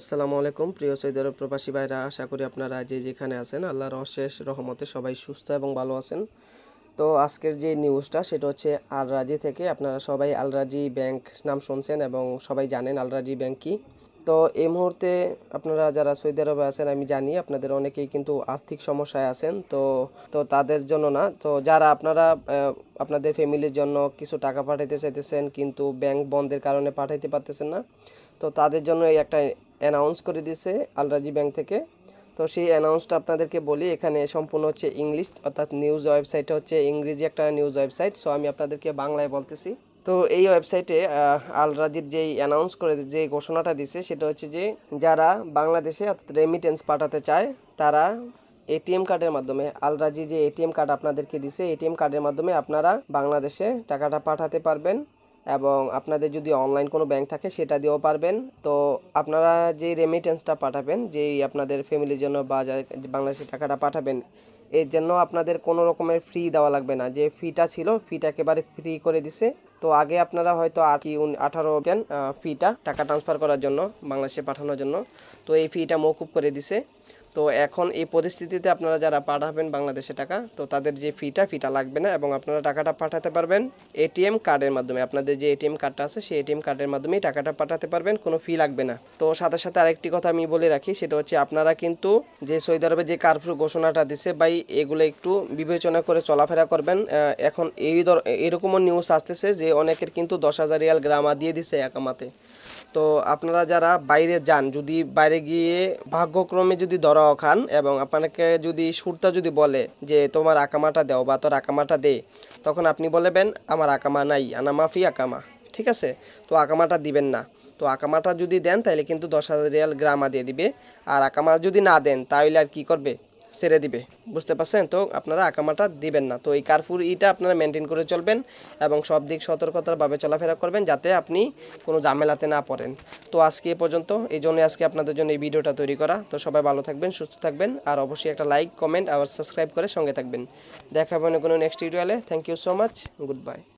আসসালামু আলাইকুম প্রিয় সৈদার প্রবাসী ভাইরা আশা করি আপনারা যে যেখানে আছেন আল্লাহর অশেষ রহমতে সবাই সুস্থ এবং ভালো আছেন তো আজকের যে নিউজটা সেটা হচ্ছে আল রাজি থেকে আপনারা সবাই আল রাজি ব্যাংক নাম শুনছেন এবং সবাই জানেন আল রাজি ব্যাংক কী তো এই মুহূর্তে আপনারা যারা সৌদি আরবে আছেন আমি জানি আপনাদের অনেকেই কিন্তু আর্থিক সমস্যায় আছেন তো তো তাদের জন্য না তো যারা আপনারা আপনাদের ফ্যামিলির জন্য কিছু টাকা পাঠাইতে চাইতেছেন কিন্তু ব্যাংক বন্ধের কারণে পাঠাইতে পারতেছেন না তো তাদের জন্য এই একটা অ্যানাউন্স করে দিয়েছে আলরাজি ব্যাংক থেকে তো সেই অ্যানাউন্সটা আপনাদেরকে বলি এখানে সম্পূর্ণ হচ্ছে ইংলিশ অর্থাৎ নিউজ ওয়েবসাইট হচ্ছে ইংরেজি একটা নিউজ ওয়েবসাইট সো আমি আপনাদেরকে বাংলায় বলতেছি তো এই ওয়েবসাইটে আলরাজির যেই অ্যানাউন্স করে যে ঘোষণাটা দিছে সেটা হচ্ছে যে যারা বাংলাদেশে অর্থাৎ রেমিটেন্স পাঠাতে চায় তারা এটিএম কার্ডের মাধ্যমে আলরাজি যে এটিএম কার্ড আপনাদেরকে দিছে এটিএম কার্ডের মাধ্যমে আপনারা বাংলাদেশে টাকাটা পাঠাতে পারবেন এবং আপনাদের যদি অনলাইন কোনো ব্যাংক থাকে সেটা দিয়েও পারবেন তো আপনারা যেই রেমিটেন্সটা পাঠাবেন যেই আপনাদের ফ্যামিলির জন্য বা বাংলাদেশের টাকাটা পাঠাবেন এর জন্য আপনাদের কোনো রকমের ফ্রি দেওয়া লাগবে না যে ফিটা ছিল ফিটা একেবারে ফ্রি করে দিছে তো আগে আপনারা হয়তো আট কি আঠারো দেন ফিটা টাকা ট্রান্সফার করার জন্য বাংলাদেশে পাঠানোর জন্য তো এই ফিটা মৌকুব করে দিছে তো এখন এই পরিস্থিতিতে আপনারা যারা পাঠাবেন বাংলাদেশে টাকা তো তাদের যে ফিটা ফিটা লাগবে না এবং আপনারা টাকাটা পাঠাতে পারবেন এটিএম কার্ডের মাধ্যমে আপনাদের যে এটিএম কার্ডটা আছে সেই এটিএম কার্ডের মাধ্যমেই টাকাটা পাঠাতে পারবেন কোনো ফি লাগবে না তো সাথে সাথে আরেকটি কথা আমি বলে রাখি সেটা হচ্ছে আপনারা কিন্তু যে সৌদি আরবে যে কারফিউ ঘোষণাটা দিছে বা এগুলো একটু বিবেচনা করে চলাফেরা করবেন এখন এই ধর এরকমও নিউজ আসতেছে যে অনেকের কিন্তু দশ হাজার রিয়াল গ্রামা দিয়ে দিছে একামাতে তো আপনারা যারা বাইরে যান যদি বাইরে গিয়ে ভাগ্যক্রমে যদি ধরা তোরাও খান এবং আপনাকে যদি সুরতা যদি বলে যে তোমার আকামাটা দাও বা তোর আকামাটা দে তখন আপনি বলবেন আমার আকামা নাই আনা মাফি আকামা ঠিক আছে তো আকামাটা দিবেন না তো আকামাটা যদি দেন তাহলে কিন্তু দশ হাজার রিয়াল গ্রামা দিয়ে দিবে আর আকামা যদি না দেন তাহলে আর কি করবে ছেড়ে দিবে বুঝতে পারছেন তো আপনারা আকামাটা দিবেন না তো এই কার্ফুর ইটা আপনারা মেনটেন করে চলবেন এবং সব দিক সতর্কতারভাবে চলাফেরা করবেন যাতে আপনি কোনো ঝামেলাতে না পড়েন তো আজকে এ পর্যন্ত এই জন্য আজকে আপনাদের জন্য এই ভিডিওটা তৈরি করা তো সবাই ভালো থাকবেন সুস্থ থাকবেন আর অবশ্যই একটা লাইক কমেন্ট আর সাবস্ক্রাইব করে সঙ্গে থাকবেন দেখা হবে কোনো নেক্সট ভিডিওলে thank you so much good by